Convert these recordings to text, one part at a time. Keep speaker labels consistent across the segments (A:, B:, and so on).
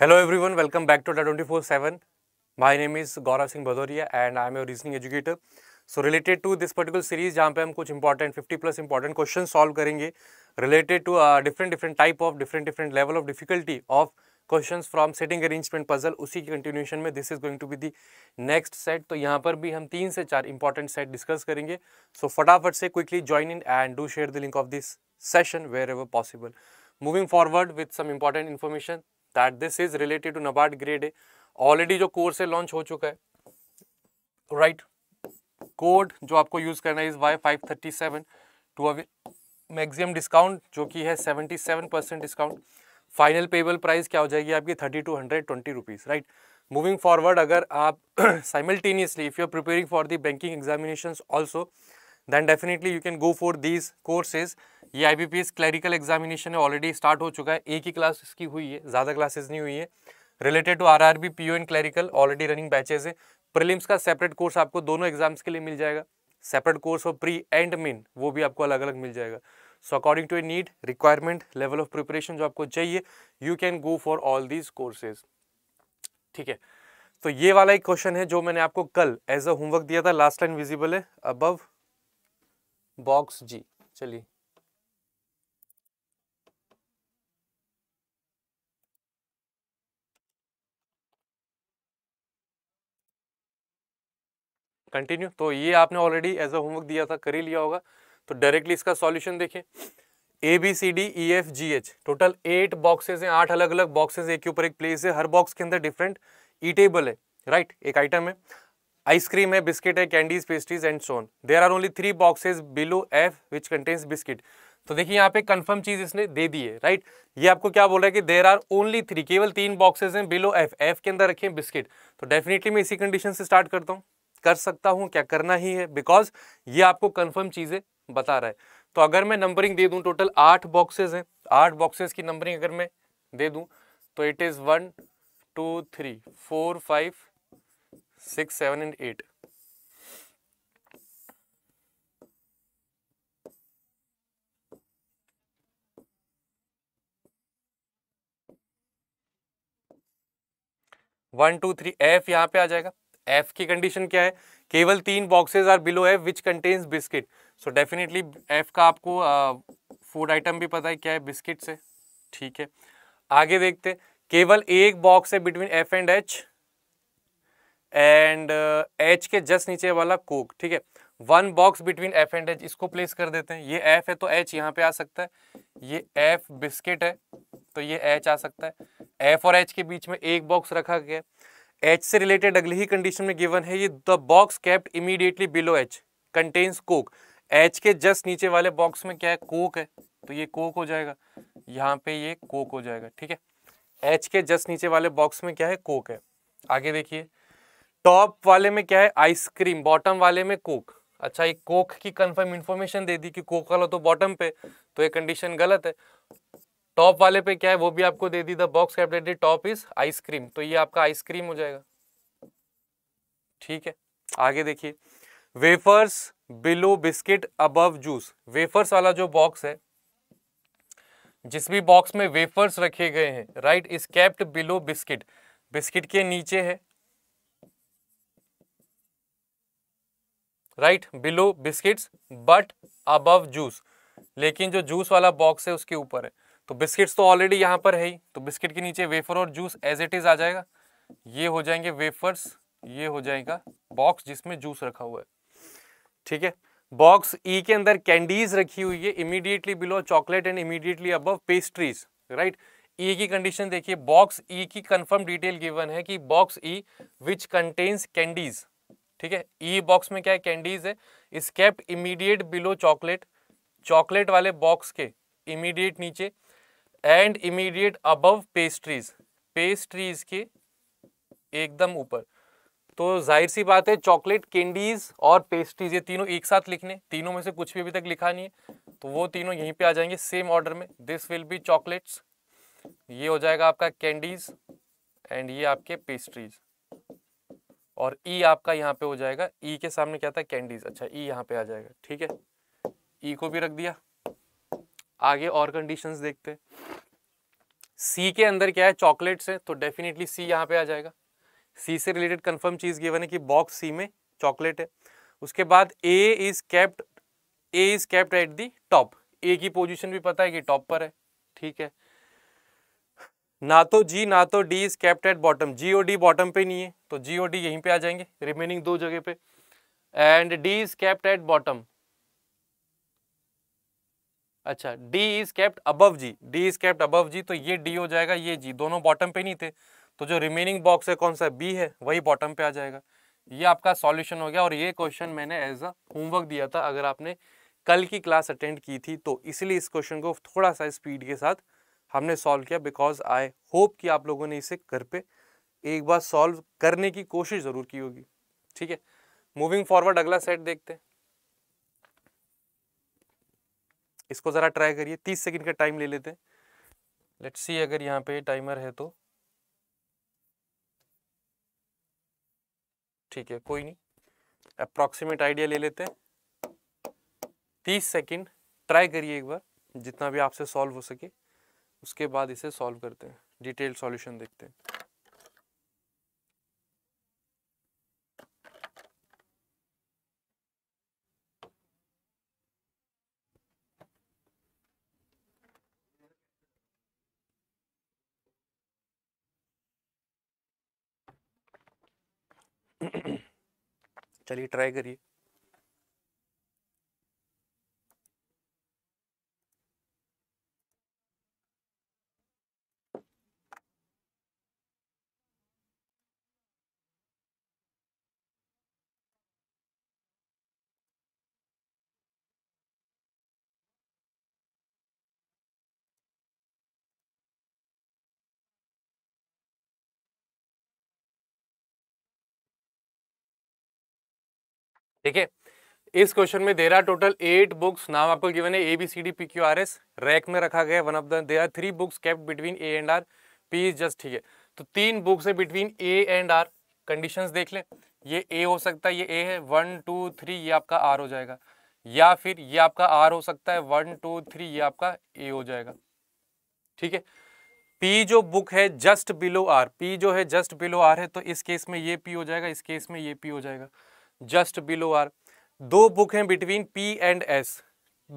A: Hello everyone welcome back to twenty four seven my name is Gaurav Singh Bhadauria and I am your reasoning educator so related to this particular series जहाँ पे हम कुछ important 50 plus important question solve करेंगे related to different different type of different different level of difficulty of question from setting arrangement puzzle उसी की continuation में this is going to be the next set तो यहाँ पर भी हम तीन से चार इंपॉर्टेंट सेट डिस्कस करेंगे सो so, फटाफट से quickly join in and do share the link of this session wherever possible moving forward with some important information that this is related to NABARD grade A already जो course है launch हो चुका है right right. Code जो आपको use करना है is Y five thirty seven two away maximum discount जो कि है seventy seven percent discount final payable price क्या हो जाएगी आपकी thirty two hundred twenty rupees right moving forward अगर आप simultaneously if you are preparing for the banking examination also then definitely you can go for these courses ये I B P S clerical examination है already start हो चुका है एक ही class इसकी हुई है ज़्यादा क्लासेज नहीं हुई है related to R R B P O and clerical already running batches है प्रिलिम्स का सेपरेट कोर्स आपको दोनों एग्जाम्स के लिए मिल जाएगा सेपरेट कोर्स और प्री एंड मेन वो भी आपको अलग अलग मिल जाएगा so according to a need requirement level of preparation जो आपको चाहिए you can go for all these courses ठीक है तो ये वाला एक क्वेश्चन है जो मैंने आपको कल एज अ होमवर्क दिया था लास्ट लाइन विजिबल है अबव बॉक्स जी चलिए कंटिन्यू तो ये आपने ऑलरेडी एज अ होमवर्क दिया था कर ही लिया होगा तो डायरेक्टली इसका सॉल्यूशन देखें A B C D E F G H total eight boxes हैं आठ अलग अलग बॉक्सेज एक के ऊपर एक प्लेस है हर बॉक्स के अंदर डिफरेंट ई टेबल है राइट right? एक आइटम है आइसक्रीम है बिस्किट है candies pastries and so on there are only three boxes below F which contains biscuit तो देखिए यहाँ पे कंफर्म चीज इसने दे दी है राइट ये आपको क्या बोल रहा है कि देर आर ओनली थ्री केवल तीन बॉक्सेज हैं बिलो एफ एफ के अंदर रखे हैं बिस्किट तो डेफिनेटली मैं इसी कंडीशन से स्टार्ट करता हूँ कर सकता हूँ क्या करना ही है बिकॉज ये आपको कंफर्म चीज़ें बता रहा है तो अगर मैं नंबरिंग दे दूँ टोटल आठ बॉक्सेज हैं आठ बॉक्सेज की नंबरिंग अगर मैं दे दूँ तो it is one two three four five six seven and at one two three F यहां पे आ जाएगा एफ की कंडीशन क्या है केवल तीन boxes are below F which contains biscuit so definitely F का आपको फूड आइटम भी पता है क्या है बिस्किट से ठीक है आगे देखते केवल एक बॉक्स है between F and H and H के जस्ट नीचे वाला कोक ठीक है one box between F and H इसको प्लेस कर देते हैं ये एफ है तो एच यहाँ पे आ सकता है ये एफ बिस्किट है तो ये एच आ सकता है एफ और एच के बीच में एक बॉक्स रखा गया एच से रिलेटेड अगली ही कंडीशन में गिवन है ये the box kept immediately below H contains Coke H के जस्ट नीचे वाले बॉक्स में क्या है कोक है तो ये कोक हो जाएगा यहाँ पे ये कोक हो जाएगा ठीक है एच के जस्ट नीचे वाले बॉक्स में क्या है कोक है आगे देखिए टॉप वाले में क्या है आइसक्रीम बॉटम वाले में कोक अच्छा एक कोक की कंफर्म इन्फॉर्मेशन दे दी कि कोक वाला तो बॉटम पे तो ये कंडीशन गलत है टॉप वाले पे क्या है वो भी आपको दे दी the box kept at top is ice cream तो ये आपका आइसक्रीम हो जाएगा ठीक है आगे देखिए wafers below biscuit above juice wafers वाला जो बॉक्स है जिस भी बॉक्स में वेफर्स रखे गए हैं right is kept below biscuit biscuit के नीचे है right below biscuits but above juice लेकिन जो जूस वाला बॉक्स है उसके ऊपर है तो बिस्किट्स तो ऑलरेडी यहाँ पर है ही तो बिस्किट के नीचे वेफर और जूस एज इट इज़ आ जाएगा ये हो जाएंगे वेफर्स ये हो जाएगा बॉक्स जिसमें जूस रखा हुआ है ठीक है बॉक्स ई e के अंदर कैंडीज रखी हुई है immediately below chocolate and immediately above pastries right E की कंडीशन देखिए बॉक्स ई e की कंफर्म डिटेल गिवन है कि box E which contains candies ठीक है ई e बॉक्स में क्या है कैंडीज है is immediate below chocolate chocolate वाले बॉक्स के इमीडिएट नीचे and immediate above pastries pastries के एकदम ऊपर तो जाहिर सी बात है चॉकलेट कैंडीज और पेस्ट्रीज ये तीनों एक साथ लिखने तीनों में से कुछ भी अभी तक लिखा नहीं है तो वो तीनों यहीं पे आ जाएंगे सेम ऑर्डर में दिस विल बी चॉकलेट्स ये हो जाएगा आपका कैंडीज एंड ये आपके पेस्ट्रीज और ई e आपका यहाँ पे हो जाएगा ई e के सामने क्या था कैंडीज अच्छा ई e यहाँ पे आ जाएगा ठीक है ई e को भी रख दिया आगे और कंडीशंस देखते सी के अंदर क्या है चॉकलेट्स से तो डेफिनेटली सी यहाँ पे आ जाएगा सी से रिलेटेड कंफर्म चीज़ गिवन है कि बॉक्स सी में चॉकलेट है उसके बाद A is kept A is kept at the top A की पोजीशन भी पता है कि टॉप पर है ठीक है ना तो जी ना तो D is kept at bottom G or D bottom पे नहीं है तो जी ओ डी यहीं पे आ जाएंगे रिमेनिंग दो जगह पे and D is kept at bottom अच्छा D is kept above G D is kept above G तो ये डी हो जाएगा ये जी दोनों बॉटम पे नहीं थे तो जो रिमेनिंग बॉक्स है कौन सा बी है वही बॉटम पे आ जाएगा ये आपका सॉल्यूशन हो गया और ये क्वेश्चन मैंने एज अ होमवर्क दिया था अगर आपने कल की क्लास अटेंड की थी तो इसलिए इस क्वेश्चन को थोड़ा सा स्पीड के साथ हमने सॉल्व किया बिकॉज आई होप कि आप लोगों ने इसे घर पे एक बार सॉल्व करने की कोशिश ज़रूर की होगी ठीक है मूविंग फॉरवर्ड अगला सेट देखते हैं इसको ज़रा ट्राई करिए तीस सेकेंड का टाइम ले लेते हैं लेट्स सी अगर यहाँ पे टाइमर है तो ठीक है कोई नहीं अप्रॉक्सीमेट आइडिया ले लेते हैं तीस सेकेंड ट्राई करिए एक बार जितना भी आपसे सॉल्व हो सके उसके बाद इसे सॉल्व करते हैं डिटेल सॉल्यूशन देखते हैं चलिए ट्राई करिए ठीक है इस क्वेश्चन में there are total eight books नाम आपको गिवन है A B C D P Q R S rack में रखा गया one of the there are three books kept between A and R P is just ठीक है तो तीन बुक्स है between A and R condition देख लें ये ए हो सकता है ये ए है वन टू थ्री ये आपका आर हो जाएगा या फिर ये आपका आर हो सकता है वन टू थ्री ये आपका ए हो जाएगा ठीक है पी जो बुक है जस्ट बिलो आर पी जो है जस्ट बिलो आर है तो इस केस में ये पी हो जाएगा इस केस में ये पी हो जाएगा जस्ट बिलो आर दो बुक हैं बिटवीन पी एंड एस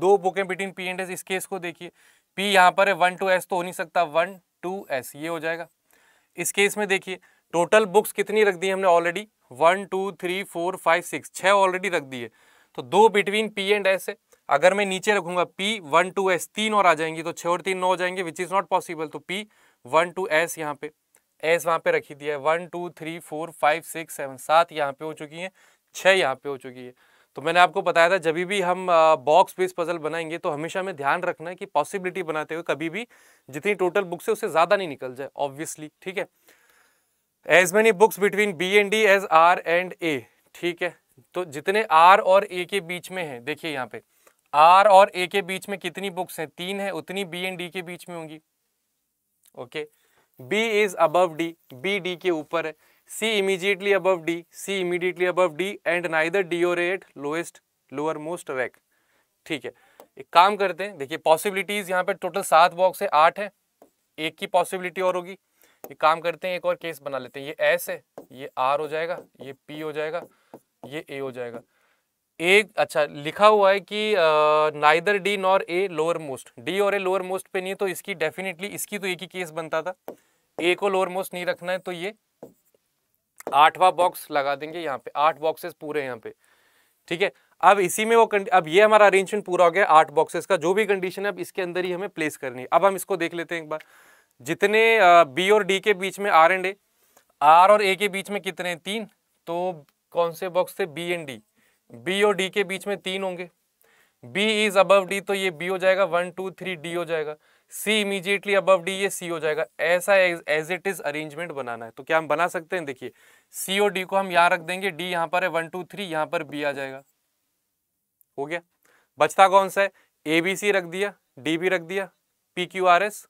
A: दो बुक हैं बिटवीन पी एंड एस इस केस को देखिए पी यहाँ पर है वन टू एस तो हो नहीं सकता वन टू एस ये हो जाएगा इस केस में देखिए टोटल बुक्स कितनी रख दी हमने already one two three four five six छः ऑलरेडी रख दी है तो दो बिटवीन पी एंड एस है अगर मैं नीचे रखूंगा पी वन टू एस तीन और आ जाएंगी तो छः और तीन नौ हो जाएंगे विच इज़ नॉट पॉसिबल तो पी वन टू एस यहाँ पे एस वहाँ पे रखी दिया है one two three four five six seven सात यहाँ पे हो चुकी हैं छः यहाँ पे हो चुकी है तो मैंने आपको बताया था जब भी हम बॉक्स बेस पजल बनाएंगे तो हमेशा हमें ध्यान रखना है कि पॉसिबिलिटी बनाते हुए कभी भी जितनी टोटल बुक्स है उससे ज़्यादा नहीं निकल जाए ऑब्वियसली ठीक है as many books between B and D as R and A ठीक है तो जितने आर और ए के बीच में है देखिए यहाँ पे आर और ए के बीच में कितनी बुक्स हैं तीन है उतनी बी एंड डी के बीच में होंगी okay B is above D B D के ऊपर है C immediately above D, C immediately above D and neither D or A at lowest lower most ठीक है एक काम करते हैं देखिए पॉसिबिलिटीज यहाँ पे टोटल सात बॉक्स है आठ है एक की पॉसिबिलिटी और होगी एक काम करते हैं एक और केस बना लेते हैं ये एस है ये आर हो जाएगा ये पी हो जाएगा ये ए हो जाएगा एक अच्छा लिखा हुआ है कि neither D nor A lower most D और ए लोअर मोस्ट पे नहीं तो इसकी डेफिनेटली इसकी तो एक ही केस बनता था ए को लोअर मोस्ट नहीं रखना है तो ये आठवां बॉक्स लगा देंगे यहाँ पे आठ बॉक्सेस पूरे यहाँ पे ठीक है अब इसी में वो अब ये हमारा अरेंजमेंट पूरा हो गया आठ बॉक्सेस का जो भी कंडीशन है अब इसके अंदर ही हमें प्लेस करनी है अब हम इसको देख लेते हैं एक बार जितने बी और डी के बीच में आर एंड ए आर और ए के बीच में कितने तीन तो कौन से बॉक्स थे बी एंड डी बी और डी के बीच में तीन होंगे बी इज अबव डी तो ये बी हो जाएगा वन टू थ्री डी हो जाएगा सी इमीजिएटली अबव डी ये सी हो जाएगा ऐसा एज इट इज अरेंजमेंट बनाना है तो क्या हम बना सकते हैं देखिए सी और डी को हम यहां रख देंगे डी यहां पर है वन टू थ्री यहां पर बी आ जाएगा हो गया बचता कौन सा है ए बी सी रख दिया डी भी रख दिया पी क्यू आर एस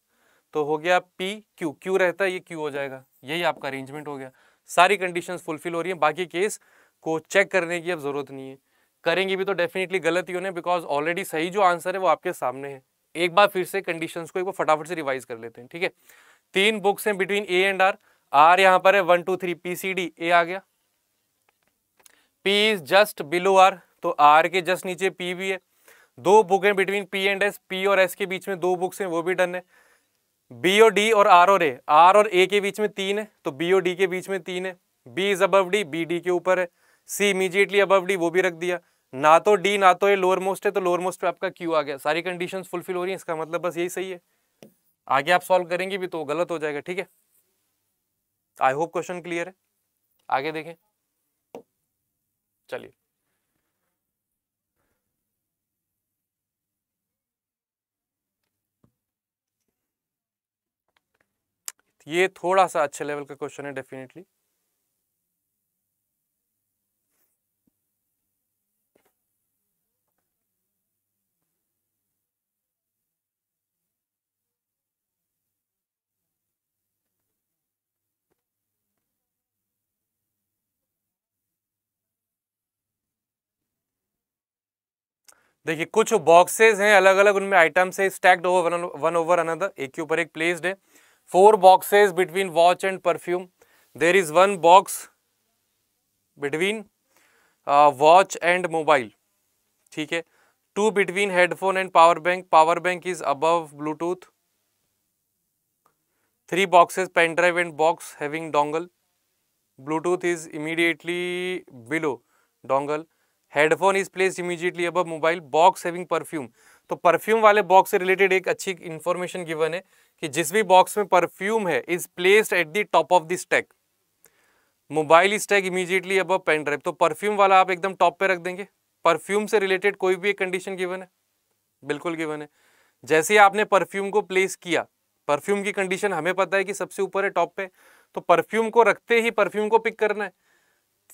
A: तो हो गया पी क्यू क्यू रहता है ये क्यू हो जाएगा यही आपका अरेंजमेंट हो गया सारी कंडीशन फुलफिल हो रही है बाकी केस को चेक करने की अब जरूरत नहीं है करेंगे भी तो डेफिनेटली गलत ही होने बिकॉज ऑलरेडी सही जो आंसर है वो आपके सामने है एक बार फिर से कंडीशंस को एक बार फटाफट से रिवाइज कर लेते हैं ठीक है तीन बुक्स हैं between A and R R यहां पर है one two three P C D A आ गया P is just below R तो आर के जस्ट नीचे पी भी है दो बुक हैं between P and S P और एस के बीच में दो बुक्स हैं वो भी डन है बी और डी और आर और ए आर और ए के बीच में तीन है तो बी और डी के बीच में तीन है B is above D B D के ऊपर है सी इमीजिएटली अब डी वो भी रख दिया ना तो डी ना तो ये लोअर मोस्ट है तो लोअर मोस्ट पे आपका क्यू आ गया सारी कंडीशंस फुलफिल हो रही है इसका मतलब बस यही सही है आगे आप सॉल्व करेंगे भी तो गलत हो जाएगा ठीक है आई होप क्वेश्चन क्लियर है आगे देखें चलिए ये थोड़ा सा अच्छे लेवल का क्वेश्चन है डेफिनेटली देखिए कुछ बॉक्सेस हैं अलग अलग उनमें आइटम्स है stacked over one over another एक के ऊपर एक प्लेस्ड है four boxes between watch and perfume there is one box between watch and mobile ठीक है two between headphone and power bank power bank is above Bluetooth three boxes pen drive and box having dongle bluetooth is immediately below dongle headphone is place immediately above mobile box having perfume तो perfume वाले box से related एक अच्छी information given है कि जिस भी box में परफ्यूम है is placed at the top of the stack mobile stack immediately above pen drive तो परफ्यूम वाला आप एकदम टॉप पे रख देंगे परफ्यूम से रिलेटेड कोई भी एक कंडीशन गिवन है बिल्कुल गिवन है जैसे ही आपने परफ्यूम को प्लेस किया परफ्यूम की कंडीशन हमें पता है कि सबसे ऊपर है टॉप पे तो परफ्यूम को रखते ही परफ्यूम को पिक करना है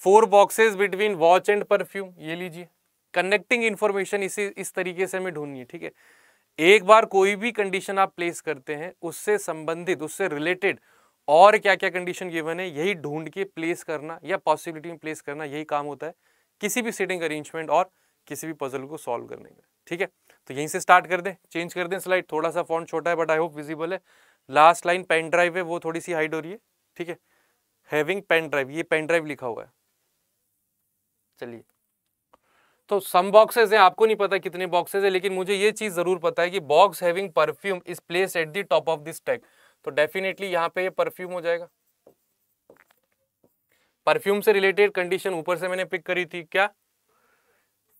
A: four boxes between watch and perfume ये लीजिए कनेक्टिंग इन्फॉर्मेशन इसी इस तरीके से हमें ढूंढनी है ठीक है एक बार कोई भी कंडीशन आप प्लेस करते हैं उससे संबंधित उससे रिलेटेड और क्या क्या कंडीशन गिवन है यही ढूंढ के प्लेस करना या पॉसिबिलिटी में प्लेस करना यही काम होता है किसी भी सीटिंग अरेंजमेंट और किसी भी पजल को सॉल्व करने में ठीक है तो यहीं से स्टार्ट कर दें चेंज कर दें स्लाइड थोड़ा सा फॉन्ट छोटा है बट आई होप विजिबल है लास्ट लाइन पेन ड्राइव है वो थोड़ी सी हाइड हो रही है ठीक है हैविंग पेन ड्राइव ये पेन ड्राइव लिखा हुआ है चलिए तो सम बॉक्सेस हैं आपको नहीं पता कितने बॉक्सेस हैं लेकिन मुझे ये चीज़ ज़रूर पता है कि box having perfume is place at the top of this tag तो डेफिनेटली यहाँ पे ये परफ्यूम हो जाएगा परफ्यूम से रिलेटेड कंडीशन ऊपर से मैंने पिक करी थी क्या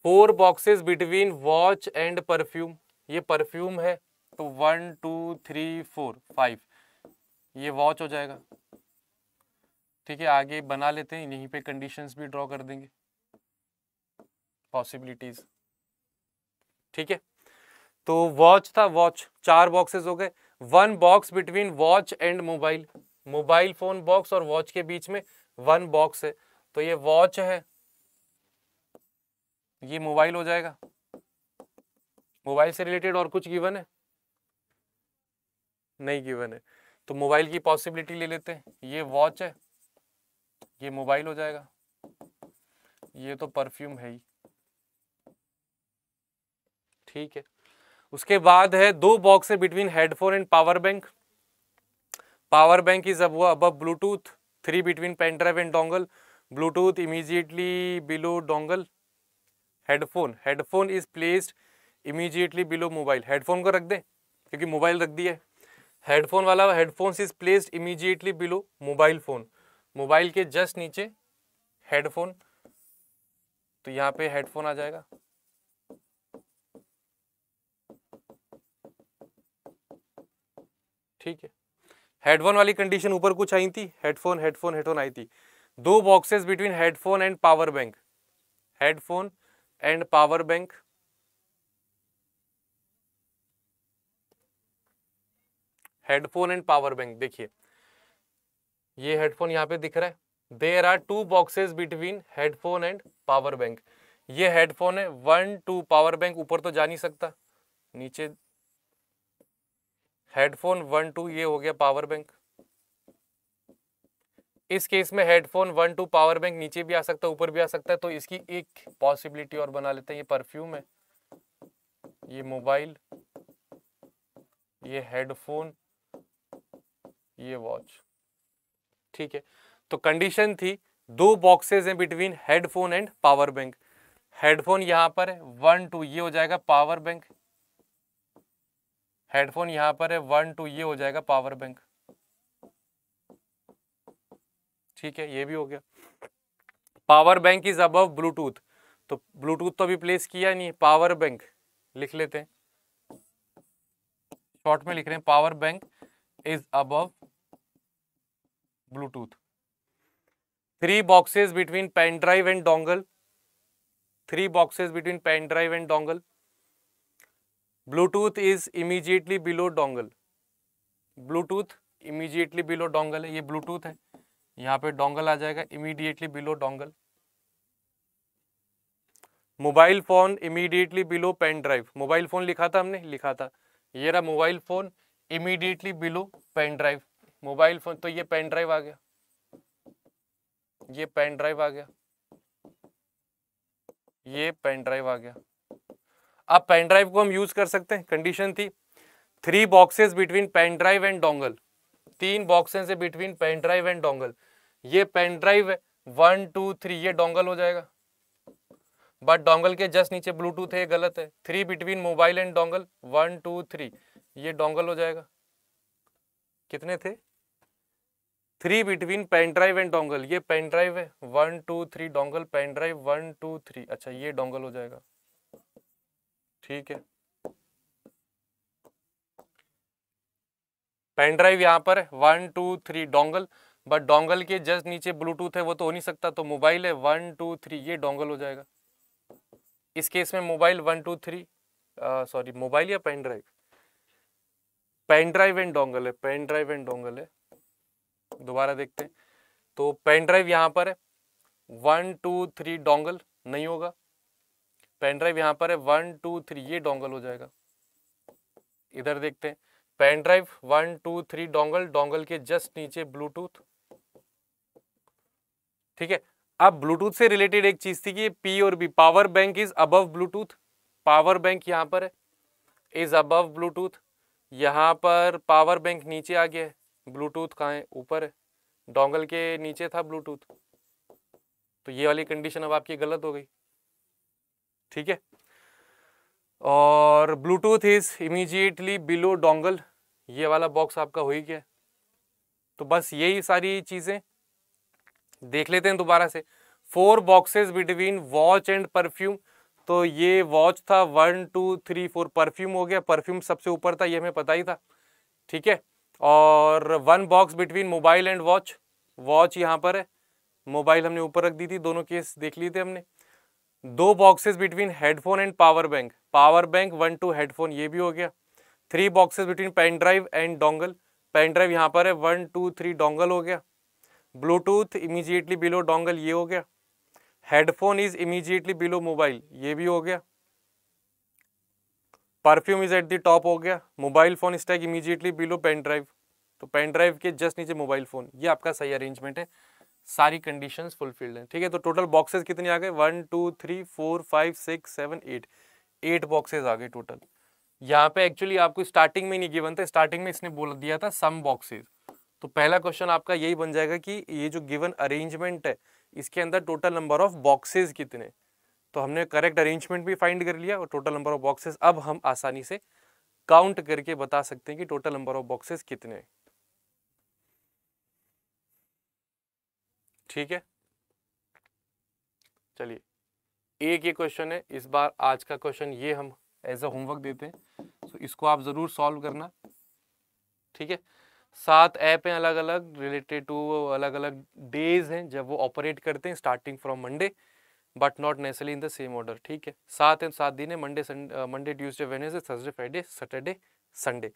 A: four boxes between watch and perfume ये परफ्यूम है तो one two three four five ये वॉच हो जाएगा ठीक है आगे बना लेते हैं यहीं पे कंडीशंस भी ड्रॉ कर देंगे पॉसिबिलिटीज ठीक है तो वॉच था वॉच चार बॉक्सेस हो गए one box between watch and mobile mobile phone box और वॉच के बीच में वन बॉक्स है तो ये वॉच है ये मोबाइल हो जाएगा मोबाइल से रिलेटेड और कुछ गिवन है नहीं गिवन है तो मोबाइल की पॉसिबिलिटी ले लेते हैं ये वॉच है ये मोबाइल हो जाएगा ये तो परफ्यूम है ही ठीक है उसके बाद है दो बॉक्स है between headphone and power bank power bank is above above Bluetooth three between pen drive and dongle Bluetooth immediately below dongle headphone headphone is placed immediately below mobile headphone को रख दें क्योंकि मोबाइल रख दिया है headphone वाला headphone is placed immediately below mobile phone mobile के just नीचे हेडफोन तो यहाँ पे हेडफोन आ जाएगा ठीक है हेडफोन वाली कंडीशन ऊपर कुछ आई थी हेडफोन हेडफोन हेडफोन आई थी दो boxes between headphone and power bank headphone and power bank headphone and power bank देखिए ये हेडफोन यहां पे दिख रहा है there are two boxes between headphone and power bank ये हेडफोन है वन टू पावर बैंक ऊपर तो जा नहीं सकता नीचे हेडफोन वन टू ये हो गया पावर बैंक इस केस में headphone one two power bank नीचे भी आ सकता है ऊपर भी आ सकता है तो इसकी एक पॉसिबिलिटी और बना लेते हैं ये परफ्यूम है ये मोबाइल ये हेडफोन ये वॉच ठीक है तो कंडीशन थी दो बॉक्सेस हैं between headphone and power bank headphone यहां पर है वन टू ये हो जाएगा पावर बैंक हेडफोन यहाँ पर है वन टू ये हो जाएगा पावर बैंक ठीक है ये भी हो गया power bank is above Bluetooth तो ब्लूटूथ तो अभी प्लेस किया नहीं पावर बैंक लिख लेते हैं शॉर्ट में लिख रहे हैं power bank is above Bluetooth three boxes between pen drive and dongle three boxes between pen drive and dongle Bluetooth is immediately below dongle Bluetooth immediately below dongle है ये Bluetooth है यहाँ पे डोंगल आ जाएगा immediately below dongle mobile phone immediately below pen drive mobile phone लिखा था हमने लिखा था ये रहा mobile phone immediately below pen drive mobile phone तो ये पेन ड्राइव आ गया ये पेन ड्राइव आ गया ये पेन ड्राइव आ गया अब पेन ड्राइव को हम यूज कर सकते हैं कंडीशन थी three boxes between pen drive and dongle तीन बॉक्सेस है between pen drive and dongle ये पेन ड्राइव है वन टू थ्री ये डोंगल हो जाएगा बट डोंगल के जस्ट नीचे ब्लूटूथ है ये गलत है three between mobile and dongle one two three ये डोंगल हो जाएगा कितने थे three between pen drive and dongle ये पेन ड्राइव है one two three dongle pen drive one two three अच्छा ये डोंगल हो जाएगा ठीक है पेन ड्राइव यहां पर है one two three dongle but dongle के जस्ट नीचे ब्लूटूथ है वो तो हो नहीं सकता तो मोबाइल है वन टू थ्री ये डोंगल हो जाएगा इस केस में mobile one two three sorry mobile या pen drive pen drive and dongle है पेन ड्राइव एंड डोंगल है दोबारा देखते हैं तो पेन ड्राइव यहां पर है वन टू थ्री डोंगल नहीं होगा पेन ड्राइव यहाँ पर है वन टू थ्री ये डोंगल हो जाएगा इधर देखते हैं pen drive one two three dongle dongle के जस्ट नीचे ब्लूटूथ ठीक है अब ब्लूटूथ से रिलेटेड एक चीज थी कि पी और B power bank is above Bluetooth power bank यहाँ पर है इज अबव ब्लूटूथ यहाँ पर पावर बैंक नीचे आ गया है ब्लूटूथ कहाँ है ऊपर है डोंगल के नीचे था ब्लूटूथ तो ये वाली कंडीशन अब आपकी गलत हो गई ठीक है और Bluetooth is immediately below dongle ये वाला बॉक्स आपका हो ही गया तो बस यही सारी चीज़ें देख लेते हैं दोबारा से four boxes between watch and perfume तो ये वॉच था one two three four perfume हो गया परफ्यूम सबसे ऊपर था ये हमें पता ही था ठीक है और one box between mobile and watch watch यहाँ पर है मोबाइल हमने ऊपर रख दी थी दोनों केस देख लिए थे हमने दो boxes between headphone and power bank power bank one two headphone ये भी हो गया three boxes between pen drive and dongle pen drive यहाँ पर है वन टू थ्री डोंगल हो गया ब्लूटूथ इमीजिएटली बिलो डोंगल ये हो गया headphone is immediately below mobile ये भी हो गया perfume is at the top हो गया mobile phone stack immediately below pen drive तो पेन ड्राइव के जस्ट नीचे मोबाइल फोन ये आपका सही अरेंजमेंट है सारी कंडीशंस फुलफिल्ड हैं ठीक है तो टोटल बॉक्सेस कितने आ गए one two three four five six seven eight eight boxes आ गए टोटल यहाँ पे एक्चुअली आपको स्टार्टिंग में नहीं गिवन था स्टार्टिंग में इसने बोल दिया था सम बॉक्सेस तो पहला क्वेश्चन आपका यही बन जाएगा कि ये जो गिवन अरेंजमेंट है इसके अंदर टोटल नंबर ऑफ बॉक्सेज कितने तो हमने करेक्ट अरेंजमेंट भी फाइंड कर लिया और टोटल नंबर ऑफ बॉक्सेज अब हम आसानी से काउंट करके बता सकते हैं कि टोटल नंबर ऑफ बॉक्सेज कितने हैं ठीक है चलिए एक ये क्वेश्चन है इस बार आज का क्वेश्चन ये हम एज अ होमवर्क देते हैं तो इसको आप ज़रूर सॉल्व करना ठीक है सात ऐप हैं अलग अलग रिलेटेड टू अलग अलग डेज हैं जब वो ऑपरेट करते हैं starting from Monday but not necessarily in the same order ठीक है सात हैं सात दिन है Monday Monday Tuesday Wednesday Thursday Friday Saturday Sunday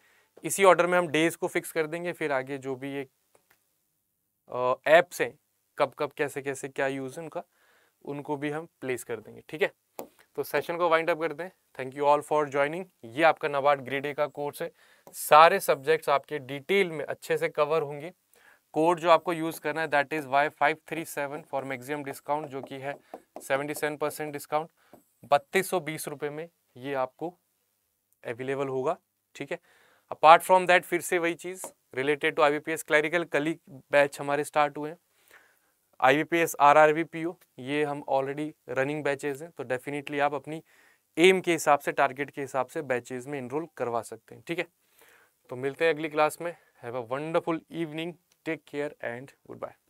A: इसी ऑर्डर में हम डेज को फिक्स कर देंगे फिर आगे जो भी ये ऐप्स uh, हैं कब कब कैसे कैसे क्या यूज़ है उनका उनको भी हम प्लेस कर देंगे ठीक है तो सेशन को वाइंड अप कर दें thank you all for joining ये आपका नवाड ग्रेड ए का कोर्स है सारे सब्जेक्ट्स आपके डिटेल में अच्छे से कवर होंगे कोड जो आपको यूज़ करना है that is Y five three seven for maximum discount जो कि है सेवेंटी सेवन परसेंट डिस्काउंट बत्तीस सौ बीस रुपये में ये आपको अवेलेबल होगा ठीक है अपार्ट फ्रॉम दैट फिर से वही चीज़ related to I B P S clerical कली बैच हमारे स्टार्ट हुए हैं I V P S R R P O ये हम ऑलरेडी रनिंग बैचेज हैं तो डेफिनेटली आप अपनी एम के हिसाब से टारगेट के हिसाब से बैचेज में इनरोल करवा सकते हैं ठीक है तो मिलते हैं अगली क्लास में have a wonderful evening take care and good bye